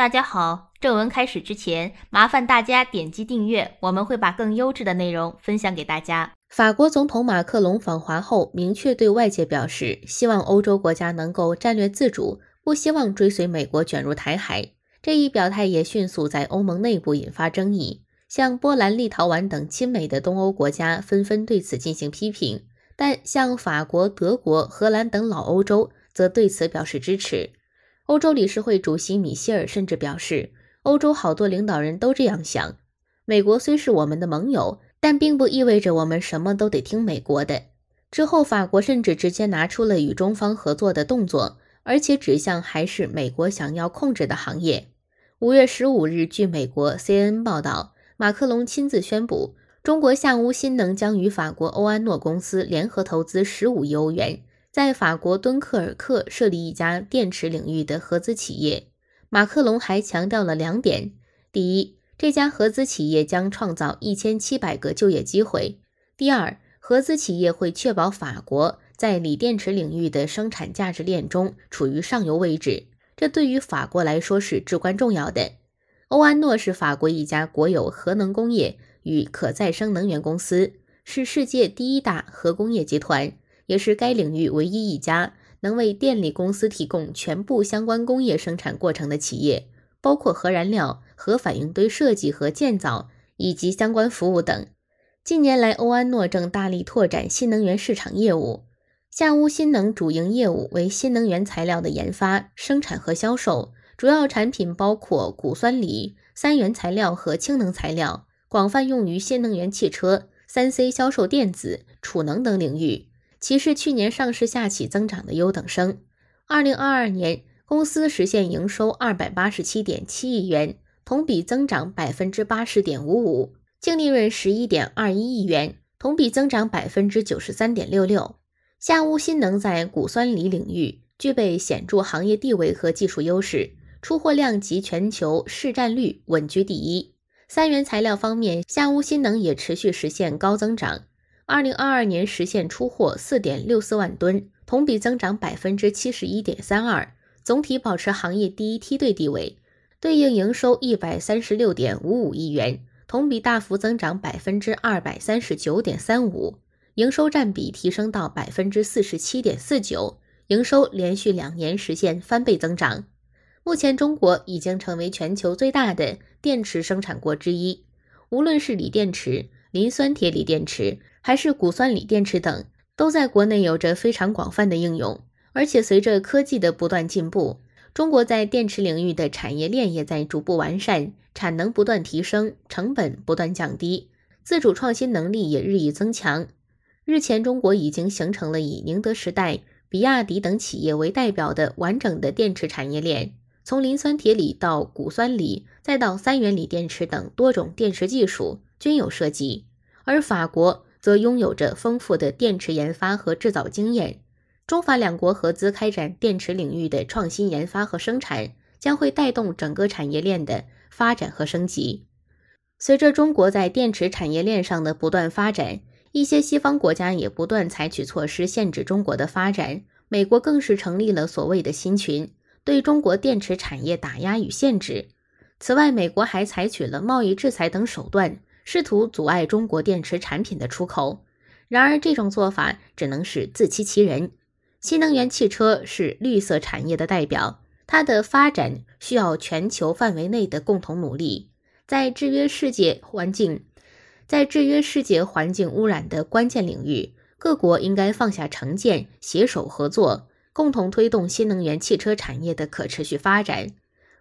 大家好，正文开始之前，麻烦大家点击订阅，我们会把更优质的内容分享给大家。法国总统马克龙访华后，明确对外界表示，希望欧洲国家能够战略自主，不希望追随美国卷入台海。这一表态也迅速在欧盟内部引发争议，像波兰、立陶宛等亲美的东欧国家纷纷对此进行批评，但像法国、德国、荷兰等老欧洲则对此表示支持。欧洲理事会主席米歇尔甚至表示，欧洲好多领导人都这样想。美国虽是我们的盟友，但并不意味着我们什么都得听美国的。之后，法国甚至直接拿出了与中方合作的动作，而且指向还是美国想要控制的行业。五月十五日，据美国 CNN 报道，马克龙亲自宣布，中国夏乌新能将与法国欧安诺公司联合投资十五亿欧元。在法国敦刻尔克设立一家电池领域的合资企业，马克龙还强调了两点：第一，这家合资企业将创造一千七百个就业机会；第二，合资企业会确保法国在锂电池领域的生产价值链中处于上游位置，这对于法国来说是至关重要的。欧安诺是法国一家国有核能工业与可再生能源公司，是世界第一大核工业集团。也是该领域唯一一家能为电力公司提供全部相关工业生产过程的企业，包括核燃料、核反应堆设计和建造以及相关服务等。近年来，欧安诺正大力拓展新能源市场业务。夏屋新能主营业务为新能源材料的研发、生产和销售，主要产品包括钴酸锂、三元材料和氢能材料，广泛用于新能源汽车、三 C 销售、电子、储能等领域。其是去年上市下企增长的优等生。二零二二年，公司实现营收二百八十七点七亿元，同比增长百分之八十点五五；净利润十一点二一亿元，同比增长百分之九十三点六六。夏屋新能在钴酸锂领域具备显著行业地位和技术优势，出货量及全球市占率稳居第一。三元材料方面，夏屋新能也持续实现高增长。二零二二年实现出货四点六四万吨，同比增长百分之七十一点三二，总体保持行业第一梯队地位，对应营收一百三十六点五五亿元，同比大幅增长百分之二百三十九点三五，营收占比提升到百分之四十七点四九，营收连续两年实现翻倍增长。目前，中国已经成为全球最大的电池生产国之一，无论是锂电池、磷酸铁锂电池。还是钴酸锂电池等，都在国内有着非常广泛的应用。而且随着科技的不断进步，中国在电池领域的产业链也在逐步完善，产能不断提升，成本不断降低，自主创新能力也日益增强。日前，中国已经形成了以宁德时代、比亚迪等企业为代表的完整的电池产业链，从磷酸铁锂到钴酸锂，再到三元锂电池等多种电池技术均有涉及，而法国。则拥有着丰富的电池研发和制造经验。中法两国合资开展电池领域的创新研发和生产，将会带动整个产业链的发展和升级。随着中国在电池产业链上的不断发展，一些西方国家也不断采取措施限制中国的发展。美国更是成立了所谓的新群，对中国电池产业打压与限制。此外，美国还采取了贸易制裁等手段。试图阻碍中国电池产品的出口，然而这种做法只能是自欺欺人。新能源汽车是绿色产业的代表，它的发展需要全球范围内的共同努力。在制约世界环境、在制约世界环境污染的关键领域，各国应该放下成见，携手合作，共同推动新能源汽车产业的可持续发展。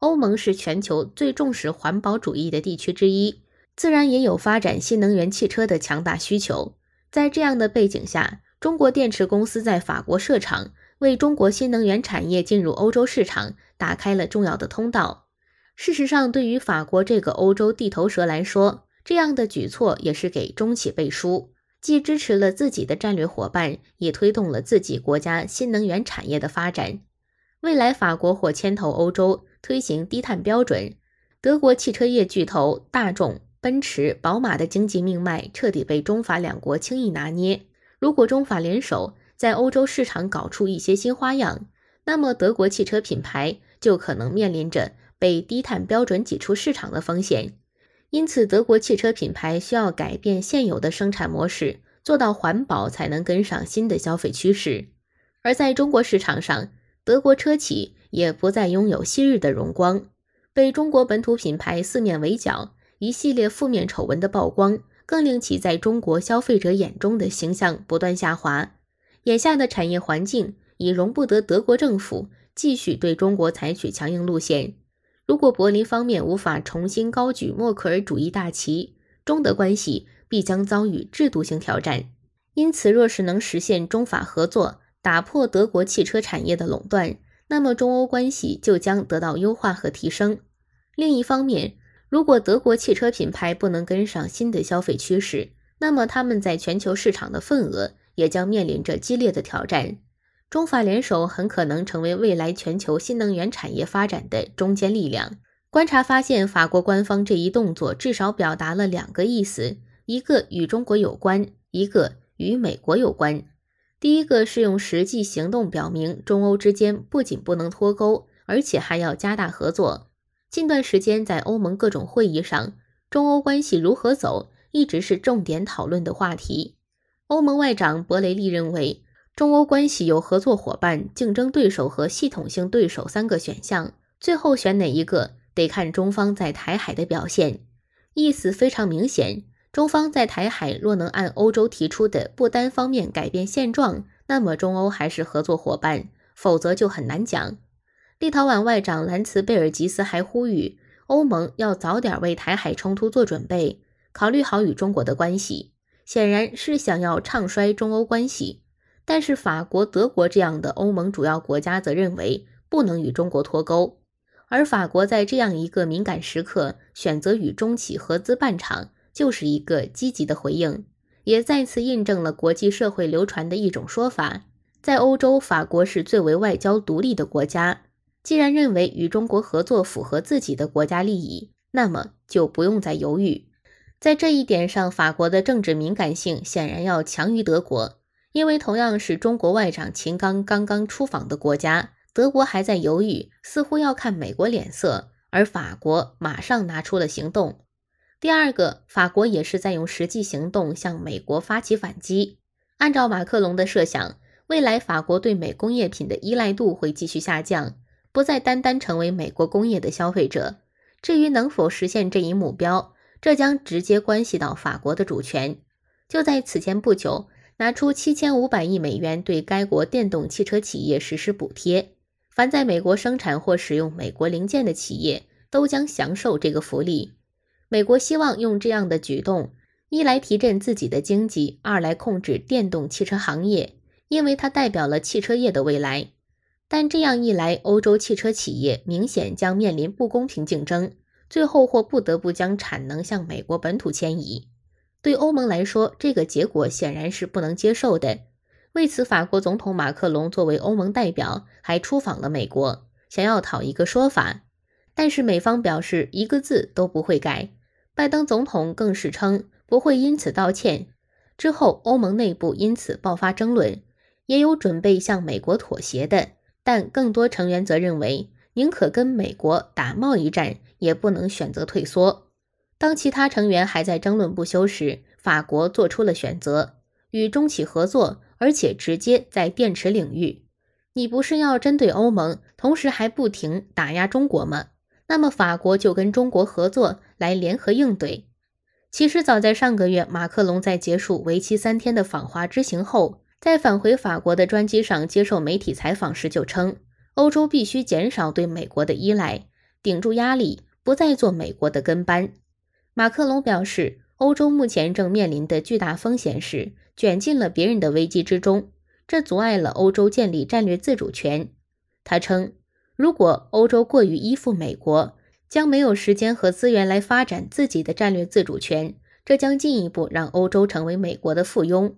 欧盟是全球最重视环保主义的地区之一。自然也有发展新能源汽车的强大需求。在这样的背景下，中国电池公司在法国设厂，为中国新能源产业进入欧洲市场打开了重要的通道。事实上，对于法国这个欧洲地头蛇来说，这样的举措也是给中企背书，既支持了自己的战略伙伴，也推动了自己国家新能源产业的发展。未来，法国或牵头欧洲推行低碳标准，德国汽车业巨头大众。奔驰、宝马的经济命脉彻底被中法两国轻易拿捏。如果中法联手在欧洲市场搞出一些新花样，那么德国汽车品牌就可能面临着被低碳标准挤出市场的风险。因此，德国汽车品牌需要改变现有的生产模式，做到环保才能跟上新的消费趋势。而在中国市场上，德国车企也不再拥有昔日的荣光，被中国本土品牌四面围剿。一系列负面丑闻的曝光，更令其在中国消费者眼中的形象不断下滑。眼下的产业环境已容不得德国政府继续对中国采取强硬路线。如果柏林方面无法重新高举默克尔主义大旗，中德关系必将遭遇制度性挑战。因此，若是能实现中法合作，打破德国汽车产业的垄断，那么中欧关系就将得到优化和提升。另一方面，如果德国汽车品牌不能跟上新的消费趋势，那么他们在全球市场的份额也将面临着激烈的挑战。中法联手很可能成为未来全球新能源产业发展的中坚力量。观察发现，法国官方这一动作至少表达了两个意思：一个与中国有关，一个与美国有关。第一个是用实际行动表明，中欧之间不仅不能脱钩，而且还要加大合作。近段时间，在欧盟各种会议上，中欧关系如何走一直是重点讨论的话题。欧盟外长博雷利认为，中欧关系有合作伙伴、竞争对手和系统性对手三个选项，最后选哪一个得看中方在台海的表现。意思非常明显，中方在台海若能按欧洲提出的不单方面改变现状，那么中欧还是合作伙伴；否则就很难讲。立陶宛外长兰茨贝尔吉斯还呼吁欧盟要早点为台海冲突做准备，考虑好与中国的关系，显然是想要唱衰中欧关系。但是法国、德国这样的欧盟主要国家则认为不能与中国脱钩，而法国在这样一个敏感时刻选择与中企合资办厂，就是一个积极的回应，也再次印证了国际社会流传的一种说法：在欧洲，法国是最为外交独立的国家。既然认为与中国合作符合自己的国家利益，那么就不用再犹豫。在这一点上，法国的政治敏感性显然要强于德国，因为同样是中国外长秦刚刚刚出访的国家，德国还在犹豫，似乎要看美国脸色，而法国马上拿出了行动。第二个，法国也是在用实际行动向美国发起反击。按照马克龙的设想，未来法国对美工业品的依赖度会继续下降。不再单单成为美国工业的消费者。至于能否实现这一目标，这将直接关系到法国的主权。就在此前不久，拿出七千五百亿美元对该国电动汽车企业实施补贴，凡在美国生产或使用美国零件的企业都将享受这个福利。美国希望用这样的举动，一来提振自己的经济，二来控制电动汽车行业，因为它代表了汽车业的未来。但这样一来，欧洲汽车企业明显将面临不公平竞争，最后或不得不将产能向美国本土迁移。对欧盟来说，这个结果显然是不能接受的。为此，法国总统马克龙作为欧盟代表还出访了美国，想要讨一个说法。但是美方表示一个字都不会改，拜登总统更是称不会因此道歉。之后，欧盟内部因此爆发争论，也有准备向美国妥协的。但更多成员则认为，宁可跟美国打贸易战，也不能选择退缩。当其他成员还在争论不休时，法国做出了选择，与中企合作，而且直接在电池领域。你不是要针对欧盟，同时还不停打压中国吗？那么法国就跟中国合作来联合应对。其实早在上个月，马克龙在结束为期三天的访华之行后。在返回法国的专机上接受媒体采访时，就称欧洲必须减少对美国的依赖，顶住压力，不再做美国的跟班。马克龙表示，欧洲目前正面临的巨大风险是卷进了别人的危机之中，这阻碍了欧洲建立战略自主权。他称，如果欧洲过于依附美国，将没有时间和资源来发展自己的战略自主权，这将进一步让欧洲成为美国的附庸。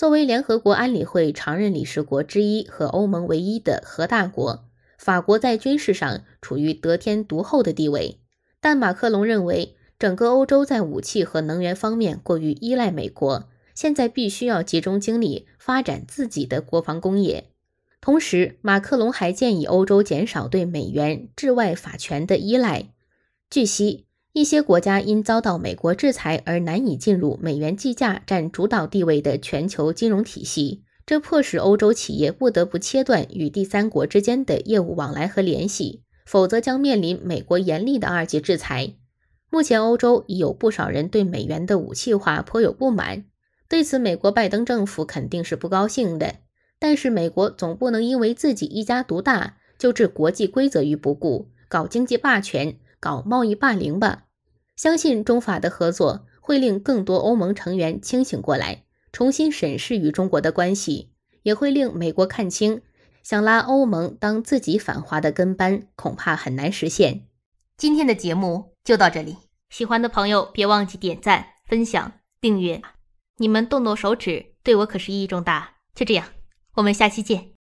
作为联合国安理会常任理事国之一和欧盟唯一的核大国，法国在军事上处于得天独厚的地位。但马克龙认为，整个欧洲在武器和能源方面过于依赖美国，现在必须要集中精力发展自己的国防工业。同时，马克龙还建议欧洲减少对美元至外法权的依赖。据悉。一些国家因遭到美国制裁而难以进入美元计价占主导地位的全球金融体系，这迫使欧洲企业不得不切断与第三国之间的业务往来和联系，否则将面临美国严厉的二级制裁。目前，欧洲已有不少人对美元的武器化颇有不满，对此，美国拜登政府肯定是不高兴的。但是，美国总不能因为自己一家独大就置国际规则于不顾，搞经济霸权。搞贸易霸凌吧，相信中法的合作会令更多欧盟成员清醒过来，重新审视与中国的关系，也会令美国看清，想拉欧盟当自己反华的跟班恐怕很难实现。今天的节目就到这里，喜欢的朋友别忘记点赞、分享、订阅，你们动动手指对我可是意义重大。就这样，我们下期见。